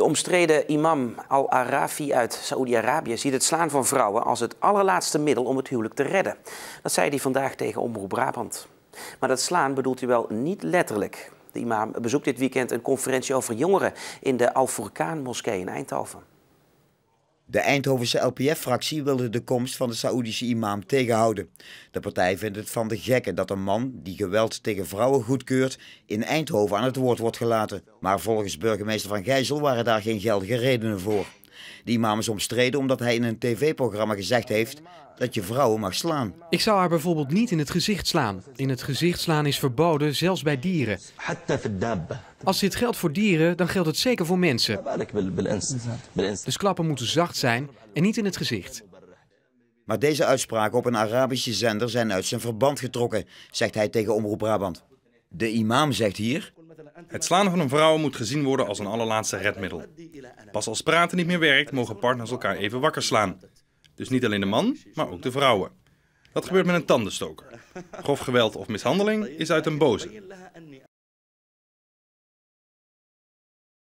De omstreden imam Al-Arafi uit Saoedi-Arabië ziet het slaan van vrouwen als het allerlaatste middel om het huwelijk te redden. Dat zei hij vandaag tegen Omroep Brabant. Maar dat slaan bedoelt hij wel niet letterlijk. De imam bezoekt dit weekend een conferentie over jongeren in de Al-Furkaan-moskee in Eindhoven. De Eindhovense LPF-fractie wilde de komst van de Saoedische imam tegenhouden. De partij vindt het van de gekken dat een man die geweld tegen vrouwen goedkeurt in Eindhoven aan het woord wordt gelaten. Maar volgens burgemeester Van Gijzel waren daar geen geldige redenen voor. Die imam is omstreden omdat hij in een tv-programma gezegd heeft dat je vrouwen mag slaan. Ik zou haar bijvoorbeeld niet in het gezicht slaan. In het gezicht slaan is verboden, zelfs bij dieren. Als dit geldt voor dieren, dan geldt het zeker voor mensen. Dus klappen moeten zacht zijn en niet in het gezicht. Maar deze uitspraken op een Arabische zender zijn uit zijn verband getrokken, zegt hij tegen Omroep Brabant. De imam zegt hier... Het slaan van een vrouw moet gezien worden als een allerlaatste redmiddel. Pas als praten niet meer werkt, mogen partners elkaar even wakker slaan. Dus niet alleen de man, maar ook de vrouwen. Dat gebeurt met een tandenstoker. Grof geweld of mishandeling is uit een boze.